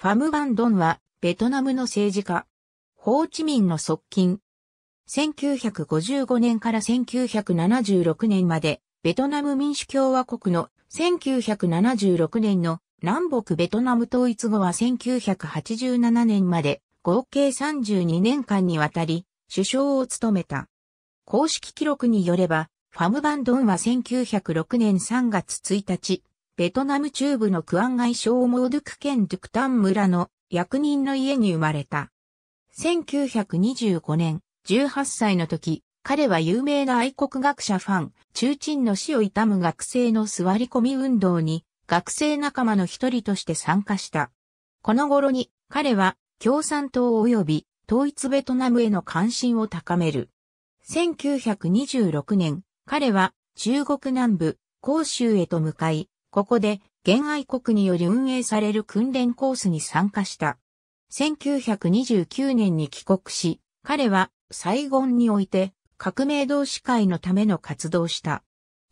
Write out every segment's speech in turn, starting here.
ファム・バン・ドンは、ベトナムの政治家。ホーチミンの側近。1955年から1976年まで、ベトナム民主共和国の1976年の南北ベトナム統一後は1987年まで、合計32年間にわたり、首相を務めた。公式記録によれば、ファム・バン・ドンは1906年3月1日、ベトナム中部のクアンガイ省モードゥク県トゥクタン村の役人の家に生まれた。1925年、18歳の時、彼は有名な愛国学者ファン、中鎮の死を悼む学生の座り込み運動に、学生仲間の一人として参加した。この頃に、彼は共産党及び統一ベトナムへの関心を高める。1926年、彼は中国南部、広州へと向かい、ここで、現愛国により運営される訓練コースに参加した。1929年に帰国し、彼はサイゴンにおいて革命同士会のための活動した。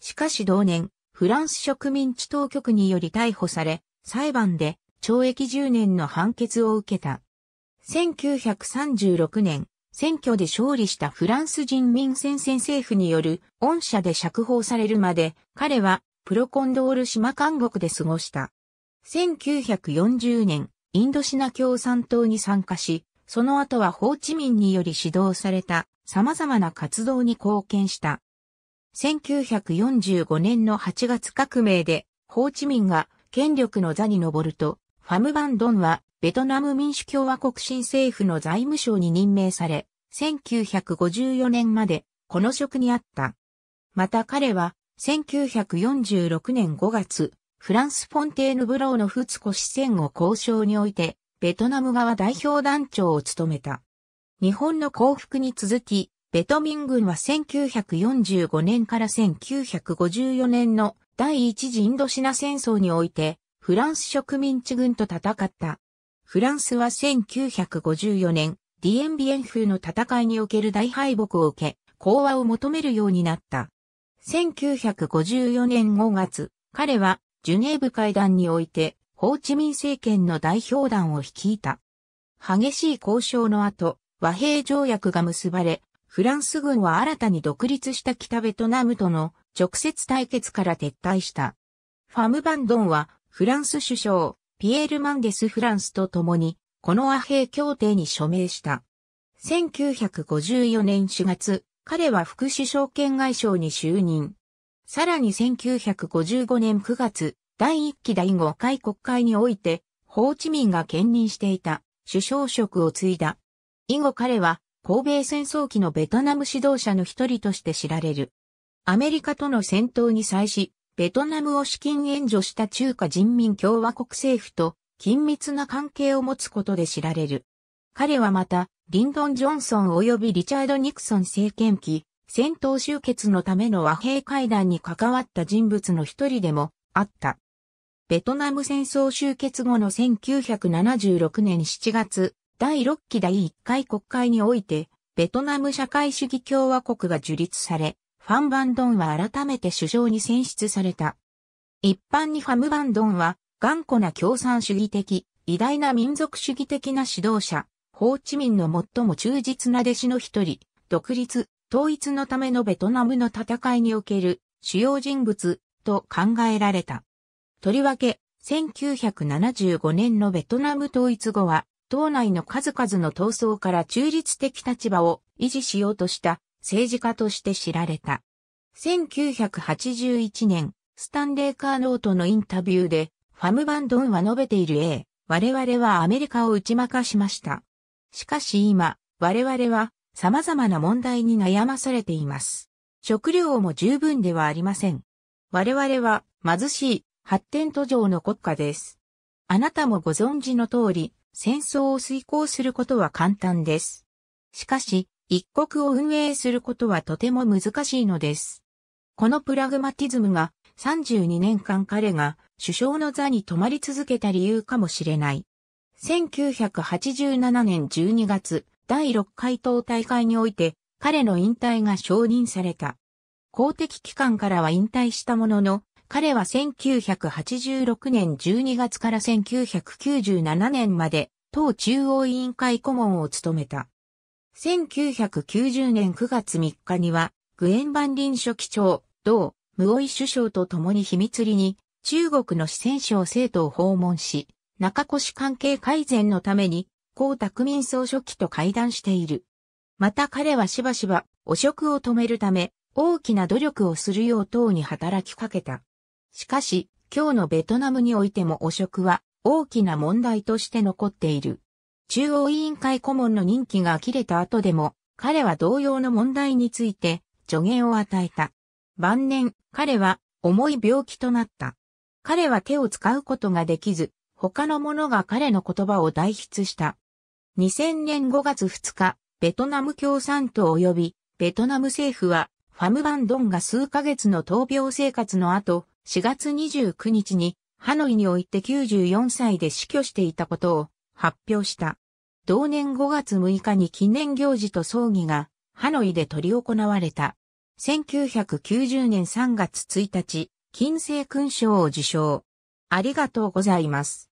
しかし同年、フランス植民地当局により逮捕され、裁判で懲役10年の判決を受けた。1936年、選挙で勝利したフランス人民戦線政府による恩赦で釈放されるまで、彼はプロコンドール島監獄で過ごした。1940年、インドシナ共産党に参加し、その後はホーチミンにより指導された様々な活動に貢献した。1945年の8月革命で、ホーチミンが権力の座に上ると、ファムバンドンはベトナム民主共和国新政府の財務省に任命され、1954年までこの職にあった。また彼は1946年5月、フランス・フォンテーヌ・ブローのフツコ市戦を交渉において、ベトナム側代表団長を務めた。日本の降伏に続き、ベトミン軍は1945年から1954年の第一次インドシナ戦争において、フランス植民地軍と戦った。フランスは1954年、ディエンビエン風の戦いにおける大敗北を受け、講和を求めるようになった。1954年5月、彼はジュネーブ会談において、ホーチミン政権の代表団を率いた。激しい交渉の後、和平条約が結ばれ、フランス軍は新たに独立した北ベトナムとの直接対決から撤退した。ファム・バンドンはフランス首相、ピエール・マンデス・フランスと共に、この和平協定に署名した。1954年4月、彼は副首相兼外相に就任。さらに1955年9月、第1期第5回国会において、ホーチミンが兼任していた首相職を継いだ。以後彼は、抗米戦争期のベトナム指導者の一人として知られる。アメリカとの戦闘に際し、ベトナムを資金援助した中華人民共和国政府と緊密な関係を持つことで知られる。彼はまた、リンドン・ジョンソン及びリチャード・ニクソン政権期、戦闘終結のための和平会談に関わった人物の一人でもあった。ベトナム戦争終結後の1976年7月、第6期第1回国会において、ベトナム社会主義共和国が樹立され、ファン・バンドンは改めて首相に選出された。一般にファム・バンドンは、頑固な共産主義的、偉大な民族主義的な指導者、ホーチミンの最も忠実な弟子の一人、独立、統一のためのベトナムの戦いにおける主要人物と考えられた。とりわけ、1975年のベトナム統一後は、党内の数々の闘争から中立的立場を維持しようとした政治家として知られた。1981年、スタンレー・カーノートのインタビューで、ファム・バンドンは述べている A、我々はアメリカを打ち負かしました。しかし今、我々は様々な問題に悩まされています。食料も十分ではありません。我々は貧しい発展途上の国家です。あなたもご存知の通り、戦争を遂行することは簡単です。しかし、一国を運営することはとても難しいのです。このプラグマティズムが32年間彼が首相の座に止まり続けた理由かもしれない。1987年12月、第6回党大会において、彼の引退が承認された。公的機関からは引退したものの、彼は1986年12月から1997年まで、党中央委員会顧問を務めた。1990年9月3日には、グエン・バン・リン書記長、同、ムオイ首相と共に秘密裏に、中国の四川省生徒を訪問し、中越関係改善のために、江沢民総書記と会談している。また彼はしばしば汚職を止めるため、大きな努力をするよう党に働きかけた。しかし、今日のベトナムにおいても汚職は大きな問題として残っている。中央委員会顧問の任期が切れた後でも、彼は同様の問題について助言を与えた。晩年、彼は重い病気となった。彼は手を使うことができず、他の者が彼の言葉を代筆した。2000年5月2日、ベトナム共産党及びベトナム政府はファム・バンドンが数ヶ月の闘病生活の後、4月29日にハノイにおいて94歳で死去していたことを発表した。同年5月6日に記念行事と葬儀がハノイで取り行われた。1990年3月1日、金星勲章を受章。ありがとうございます。